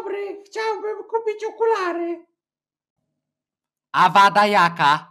dobry, chciałbym kupić okulary. A wada jaka?